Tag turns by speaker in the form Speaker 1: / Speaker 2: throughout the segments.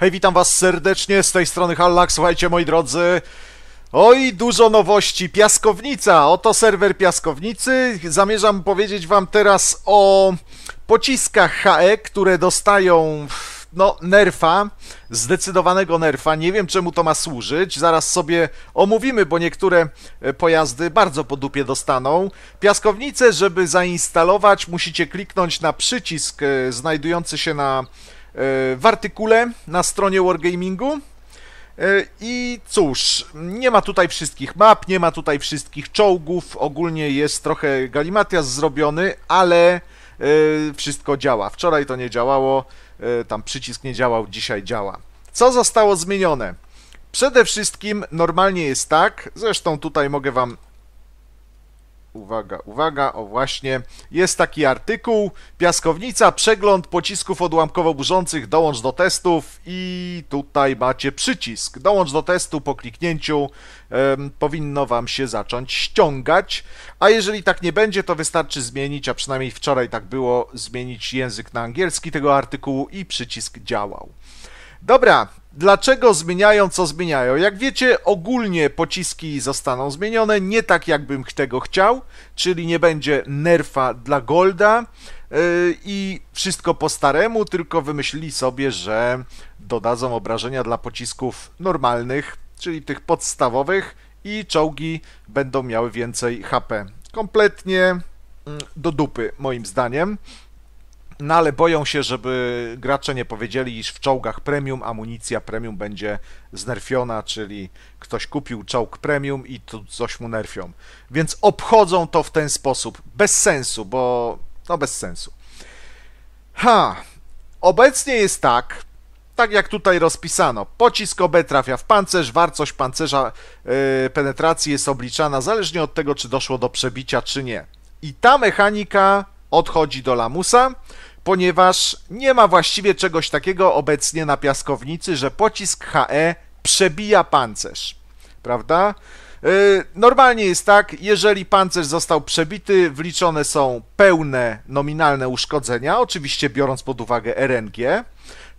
Speaker 1: Hej, witam was serdecznie, z tej strony Hallak, słuchajcie moi drodzy. Oj, dużo nowości. Piaskownica, oto serwer Piaskownicy. Zamierzam powiedzieć wam teraz o pociskach HE, które dostają no, nerfa, zdecydowanego nerfa. Nie wiem, czemu to ma służyć. Zaraz sobie omówimy, bo niektóre e, pojazdy bardzo po dupie dostaną. Piaskownicę, żeby zainstalować, musicie kliknąć na przycisk e, znajdujący się na E, w artykule na stronie Wargamingu. E, I cóż, nie ma tutaj wszystkich map, nie ma tutaj wszystkich czołgów, ogólnie jest trochę galimatias zrobiony, ale e, wszystko działa. Wczoraj to nie działało, tam przycisk nie działał, dzisiaj działa. Co zostało zmienione? Przede wszystkim normalnie jest tak, zresztą tutaj mogę Wam uwaga, uwaga, o właśnie, jest taki artykuł, piaskownica, przegląd pocisków odłamkowo-burzących, dołącz do testów i tutaj macie przycisk, dołącz do testu, po kliknięciu powinno Wam się zacząć ściągać, a jeżeli tak nie będzie, to wystarczy zmienić, a przynajmniej wczoraj tak było, zmienić język na angielski tego artykułu i przycisk działał. Dobra, dlaczego zmieniają, co zmieniają? Jak wiecie, ogólnie pociski zostaną zmienione, nie tak jakbym tego chciał, czyli nie będzie nerfa dla Golda y, i wszystko po staremu, tylko wymyślili sobie, że dodadzą obrażenia dla pocisków normalnych, czyli tych podstawowych i czołgi będą miały więcej HP. Kompletnie mm, do dupy, moim zdaniem. No ale boją się, żeby gracze nie powiedzieli, iż w czołgach premium amunicja premium będzie znerfiona, czyli ktoś kupił czołg premium i tu coś mu nerfią. Więc obchodzą to w ten sposób. Bez sensu, bo. No bez sensu. Ha! Obecnie jest tak, tak jak tutaj rozpisano. Pocisk OB trafia w pancerz, wartość pancerza yy, penetracji jest obliczana zależnie od tego, czy doszło do przebicia, czy nie. I ta mechanika odchodzi do lamusa ponieważ nie ma właściwie czegoś takiego obecnie na piaskownicy, że pocisk HE przebija pancerz, prawda? Y, normalnie jest tak, jeżeli pancerz został przebity, wliczone są pełne nominalne uszkodzenia, oczywiście biorąc pod uwagę RNG,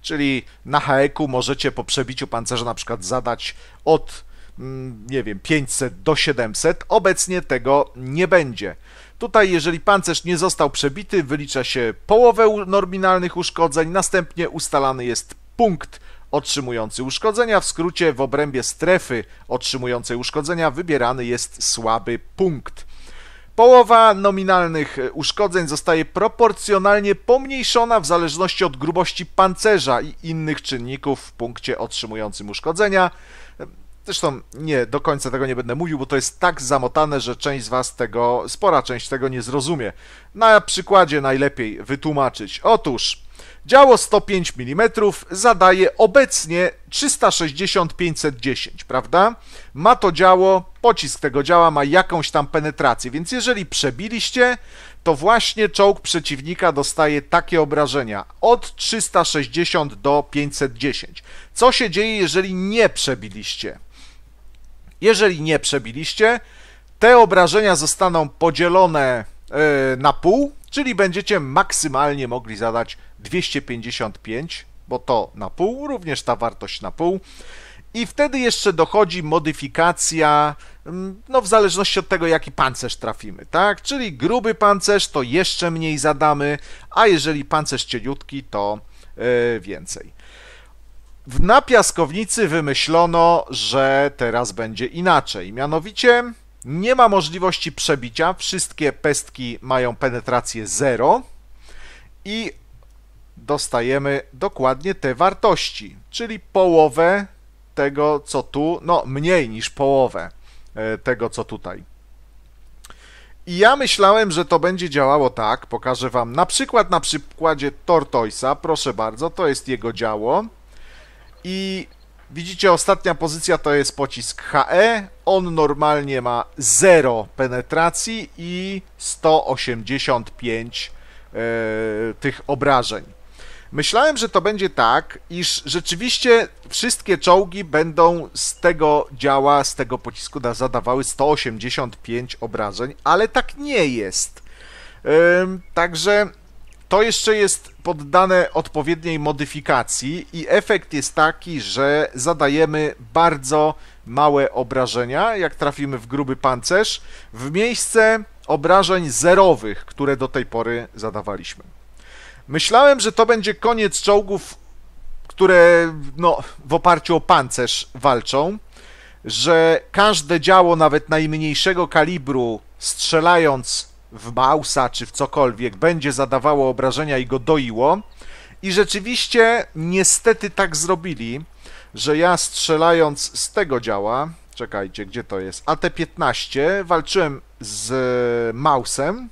Speaker 1: czyli na HEK-u możecie po przebiciu pancerza na przykład zadać od, mm, nie wiem, 500 do 700, obecnie tego nie będzie. Tutaj, jeżeli pancerz nie został przebity, wylicza się połowę nominalnych uszkodzeń, następnie ustalany jest punkt otrzymujący uszkodzenia. W skrócie, w obrębie strefy otrzymującej uszkodzenia wybierany jest słaby punkt. Połowa nominalnych e, uszkodzeń zostaje proporcjonalnie pomniejszona w zależności od grubości pancerza i innych czynników w punkcie otrzymującym uszkodzenia. Zresztą nie, do końca tego nie będę mówił, bo to jest tak zamotane, że część z Was tego, spora część tego nie zrozumie. Na przykładzie najlepiej wytłumaczyć. Otóż działo 105 mm zadaje obecnie 360-510, prawda? Ma to działo, pocisk tego działa ma jakąś tam penetrację, więc jeżeli przebiliście, to właśnie czołg przeciwnika dostaje takie obrażenia od 360 do 510. Co się dzieje, jeżeli nie przebiliście? Jeżeli nie przebiliście, te obrażenia zostaną podzielone e, na pół, czyli będziecie maksymalnie mogli zadać 255, bo to na pół, również ta wartość na pół. I wtedy jeszcze dochodzi modyfikacja, mm, no w zależności od tego, jaki pancerz trafimy, tak? Czyli gruby pancerz to jeszcze mniej zadamy, a jeżeli pancerz cieniutki, to e, więcej na piaskownicy wymyślono, że teraz będzie inaczej. Mianowicie nie ma możliwości przebicia, wszystkie pestki mają penetrację 0 i dostajemy dokładnie te wartości, czyli połowę tego, co tu, no mniej niż połowę e, tego, co tutaj. I ja myślałem, że to będzie działało tak, pokażę Wam na przykład na przykładzie Tortoisa, proszę bardzo, to jest jego działo, i widzicie, ostatnia pozycja to jest pocisk HE. On normalnie ma 0 penetracji i 185 e, tych obrażeń. Myślałem, że to będzie tak, iż rzeczywiście wszystkie czołgi będą z tego działa, z tego pocisku zadawały 185 obrażeń, ale tak nie jest. Yy, także to jeszcze jest poddane odpowiedniej modyfikacji i efekt jest taki, że zadajemy bardzo małe obrażenia, jak trafimy w gruby pancerz, w miejsce obrażeń zerowych, które do tej pory zadawaliśmy. Myślałem, że to będzie koniec czołgów, które no, w oparciu o pancerz walczą, że każde działo, nawet najmniejszego kalibru, strzelając w Mausa czy w cokolwiek będzie zadawało obrażenia i go doiło. I rzeczywiście niestety tak zrobili, że ja strzelając z tego działa, czekajcie, gdzie to jest, AT-15, walczyłem z Mausem.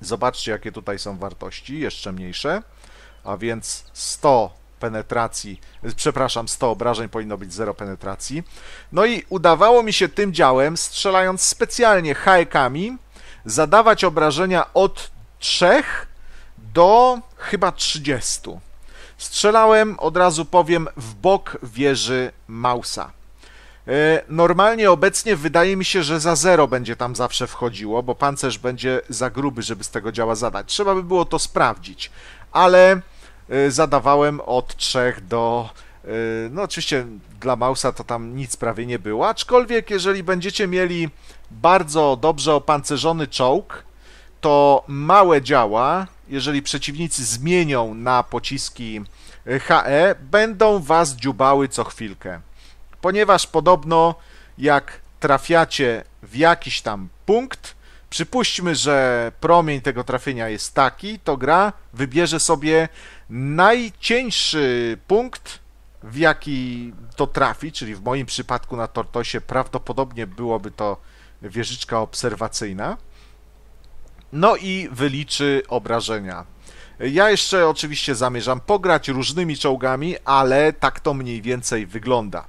Speaker 1: Zobaczcie, jakie tutaj są wartości, jeszcze mniejsze. A więc 100 penetracji, przepraszam, 100 obrażeń powinno być 0 penetracji. No i udawało mi się tym działem, strzelając specjalnie hajkami, e zadawać obrażenia od 3 do chyba 30. Strzelałem, od razu powiem, w bok wieży Mausa. E, normalnie obecnie wydaje mi się, że za zero będzie tam zawsze wchodziło, bo pancerz będzie za gruby, żeby z tego działa zadać. Trzeba by było to sprawdzić, ale e, zadawałem od 3 do Y, no oczywiście dla Mausa to tam nic prawie nie było, aczkolwiek jeżeli będziecie mieli bardzo dobrze opancerzony czołg, to małe działa, jeżeli przeciwnicy zmienią na pociski HE, będą was dziubały co chwilkę. Ponieważ podobno jak trafiacie w jakiś tam punkt, przypuśćmy, że promień tego trafienia jest taki, to gra wybierze sobie najcieńszy punkt, w jaki to trafi, czyli w moim przypadku na Tortosie prawdopodobnie byłoby to wieżyczka obserwacyjna. No i wyliczy obrażenia. Ja jeszcze oczywiście zamierzam pograć różnymi czołgami, ale tak to mniej więcej wygląda.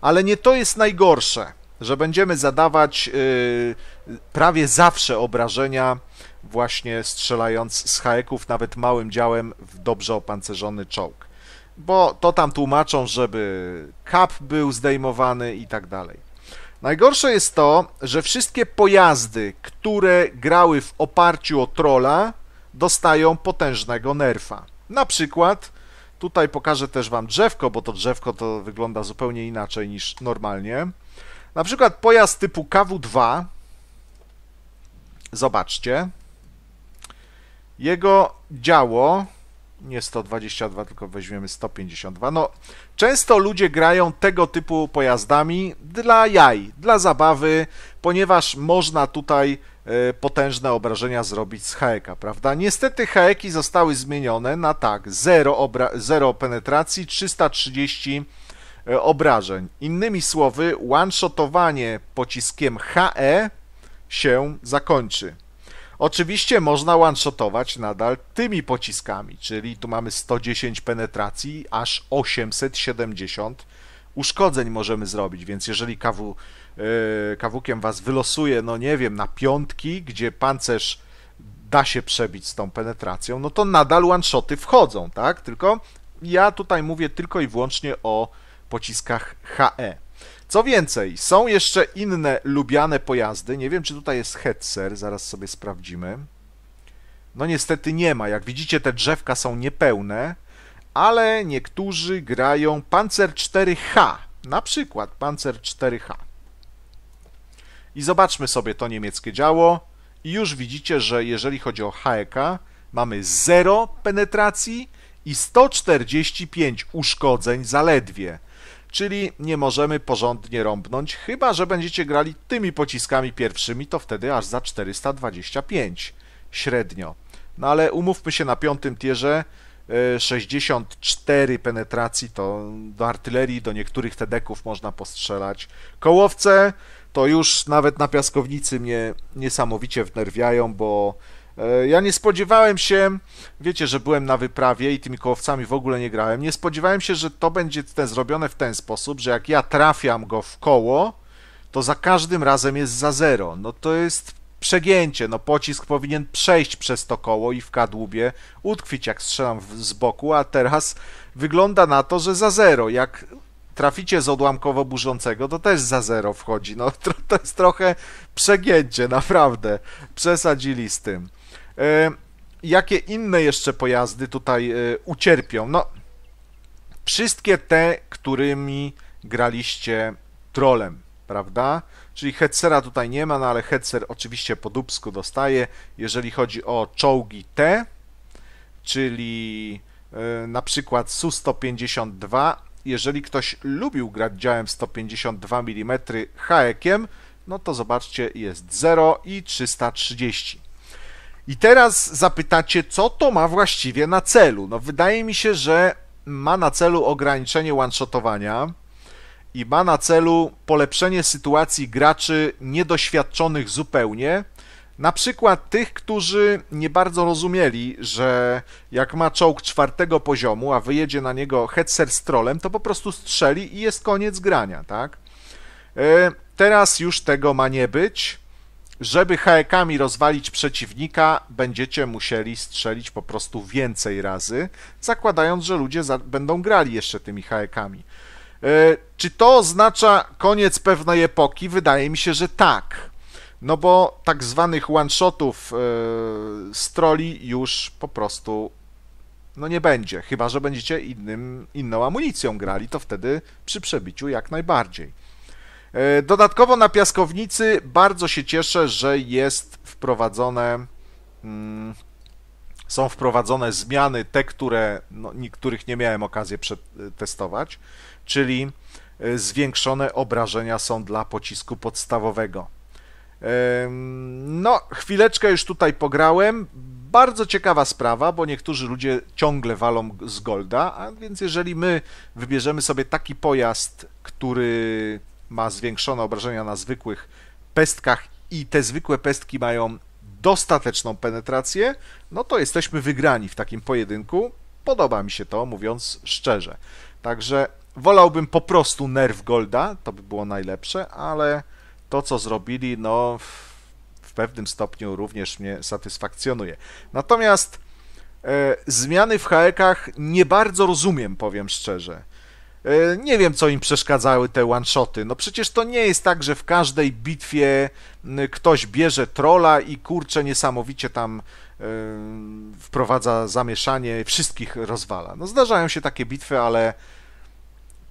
Speaker 1: Ale nie to jest najgorsze, że będziemy zadawać yy, prawie zawsze obrażenia właśnie strzelając z haeków, nawet małym działem w dobrze opancerzony czołg bo to tam tłumaczą, żeby kap był zdejmowany i tak dalej. Najgorsze jest to, że wszystkie pojazdy, które grały w oparciu o trola, dostają potężnego nerfa. Na przykład, tutaj pokażę też Wam drzewko, bo to drzewko to wygląda zupełnie inaczej niż normalnie. Na przykład pojazd typu KW2, zobaczcie, jego działo nie 122, tylko weźmiemy 152. No, często ludzie grają tego typu pojazdami dla jaj, dla zabawy, ponieważ można tutaj e, potężne obrażenia zrobić z Haeka, prawda? Niestety Haeki zostały zmienione na tak, 0, 0 penetracji, 330 e, obrażeń. Innymi słowy, one-shotowanie pociskiem HE się zakończy. Oczywiście można one-shotować nadal tymi pociskami, czyli tu mamy 110 penetracji, aż 870 uszkodzeń możemy zrobić, więc jeżeli kawu, yy, e, kawukiem was wylosuje, no nie wiem, na piątki, gdzie pancerz da się przebić z tą penetracją, no to nadal one-shoty wchodzą, tak? Tylko ja tutaj mówię tylko i wyłącznie o pociskach HE. Co więcej, są jeszcze inne lubiane pojazdy. Nie wiem, czy tutaj jest Hetzer, zaraz sobie sprawdzimy. No niestety nie ma. Jak widzicie, te drzewka są niepełne, ale niektórzy grają Panzer 4H. Na przykład Panzer 4H. I zobaczmy sobie to niemieckie działo. I już widzicie, że jeżeli chodzi o HEK, mamy 0 penetracji i 145 uszkodzeń zaledwie czyli nie możemy porządnie rąbnąć, chyba że będziecie grali tymi pociskami pierwszymi, to wtedy aż za 425 średnio. No ale umówmy się na piątym tierze, 64 e, penetracji to do artylerii, do niektórych tedeków można postrzelać. Kołowce to już nawet na piaskownicy mnie niesamowicie wnerwiają, bo E, ja nie spodziewałem się, wiecie, że byłem na wyprawie i tymi kołowcami w ogóle nie grałem. Nie spodziewałem się, że to będzie te, zrobione w ten sposób, że jak ja trafiam go w koło, to za każdym razem jest za zero. No to jest przegięcie. No pocisk powinien przejść przez to koło i w kadłubie utkwić, jak strzelam w, z boku, a teraz wygląda na to, że za zero. Jak traficie z odłamkowo burzącego, to też za zero wchodzi. No to, to jest trochę przegięcie, naprawdę. Przesadzili z tym. E, jakie inne jeszcze pojazdy tutaj e, ucierpią? No, wszystkie te, którymi graliście trolem, prawda? Czyli Hetzera tutaj nie ma, no ale Hetzer oczywiście po dubsku dostaje. Jeżeli chodzi o czołgi T, czyli e, na przykład Su-152, jeżeli ktoś lubił grać działem 152 mm haekiem, no to zobaczcie, jest 0 i 330. I teraz zapytacie, co to ma właściwie na celu? No, wydaje mi się, że ma na celu ograniczenie one-shotowania i ma na celu polepszenie sytuacji graczy niedoświadczonych zupełnie. Na przykład tych, którzy nie bardzo rozumieli, że jak ma czołg czwartego poziomu, a wyjedzie na niego hetzer z trolem, to po prostu strzeli i jest koniec grania, tak? E, teraz już tego ma nie być. Żeby haekami rozwalić przeciwnika, będziecie musieli strzelić po prostu więcej razy, zakładając, że ludzie za będą grali jeszcze tymi haekami. E, czy to oznacza koniec pewnej epoki? Wydaje mi się, że tak. No bo tak zwanych one-shotów stroli e, już po prostu no nie będzie, chyba że będziecie innym, inną amunicją grali, to wtedy przy przebiciu jak najbardziej. E, dodatkowo na piaskownicy bardzo się cieszę, że jest wprowadzone. Mm, są wprowadzone zmiany, te, które no, niektórych nie miałem okazji przetestować, czyli e, zwiększone obrażenia są dla pocisku podstawowego. E, no, chwileczkę już tutaj pograłem. Bardzo ciekawa sprawa, bo niektórzy ludzie ciągle walą z Golda, a więc jeżeli my wybierzemy sobie taki pojazd, który ma zwiększone obrażenia na zwykłych pestkach i te zwykłe pestki mają dostateczną penetrację, no to jesteśmy wygrani w takim pojedynku. Podoba mi się to, mówiąc szczerze. Także wolałbym po prostu nerw Golda, to by było najlepsze, ale to co zrobili, no w pewnym stopniu również mnie satysfakcjonuje. Natomiast e, zmiany w haekach nie bardzo rozumiem, powiem szczerze. E, nie wiem, co im przeszkadzały te one-shoty. No przecież to nie jest tak, że w każdej bitwie ktoś bierze trola i kurcze niesamowicie tam e, wprowadza zamieszanie, wszystkich rozwala. No zdarzają się takie bitwy, ale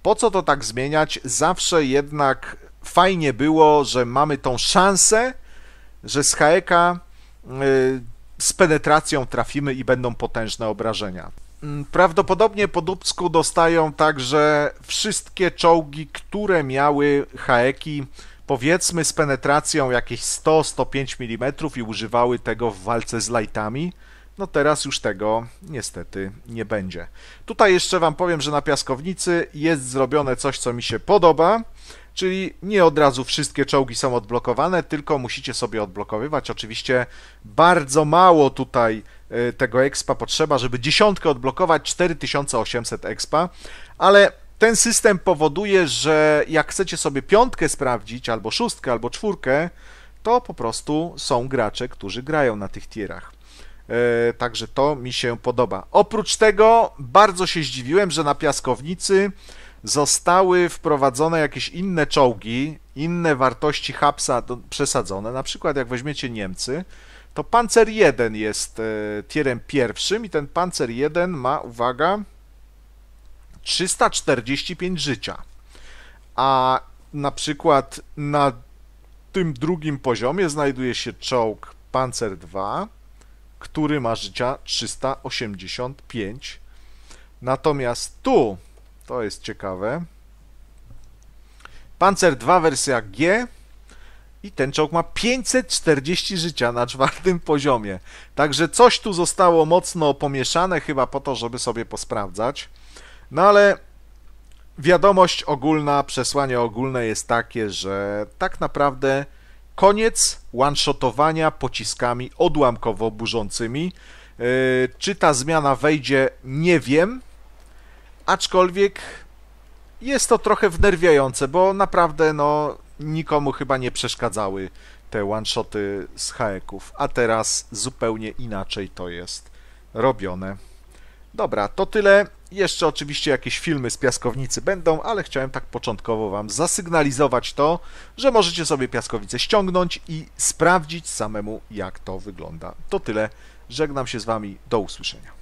Speaker 1: po co to tak zmieniać? Zawsze jednak fajnie było, że mamy tą szansę, że z HEK e, z penetracją trafimy i będą potężne obrażenia. Mm, prawdopodobnie po Dubsku dostają także wszystkie czołgi, które miały haeki, powiedzmy z penetracją jakieś 100-105 mm i używały tego w walce z lightami. No teraz już tego niestety nie będzie. Tutaj jeszcze Wam powiem, że na piaskownicy jest zrobione coś, co mi się podoba. Czyli nie od razu wszystkie czołgi są odblokowane, tylko musicie sobie odblokowywać. Oczywiście bardzo mało tutaj e, tego expa potrzeba, żeby dziesiątkę odblokować, 4800 expa, ale ten system powoduje, że jak chcecie sobie piątkę sprawdzić, albo szóstkę, albo czwórkę, to po prostu są gracze, którzy grają na tych tierach. E, także to mi się podoba. Oprócz tego bardzo się zdziwiłem, że na piaskownicy zostały wprowadzone jakieś inne czołgi, inne wartości hapsa przesadzone, na przykład jak weźmiecie Niemcy, to Panzer 1 jest e, tierem pierwszym i ten Panzer 1 ma, uwaga, 345 życia. A na przykład na tym drugim poziomie znajduje się czołg Panzer 2, który ma życia 385. Natomiast tu to jest ciekawe. Panzer 2 wersja G. I ten czołg ma 540 życia na czwartym poziomie. Także coś tu zostało mocno pomieszane, chyba po to, żeby sobie posprawdzać. No ale wiadomość ogólna, przesłanie ogólne jest takie, że tak naprawdę koniec one-shotowania pociskami odłamkowo burzącymi. Yy, czy ta zmiana wejdzie, nie wiem. Aczkolwiek jest to trochę wnerwiające, bo naprawdę no, nikomu chyba nie przeszkadzały te one-shoty z haeków, a teraz zupełnie inaczej to jest robione. Dobra, to tyle. Jeszcze oczywiście jakieś filmy z piaskownicy będą, ale chciałem tak początkowo Wam zasygnalizować to, że możecie sobie piaskownicę ściągnąć i sprawdzić samemu, jak to wygląda. To tyle. Żegnam się z Wami. Do usłyszenia.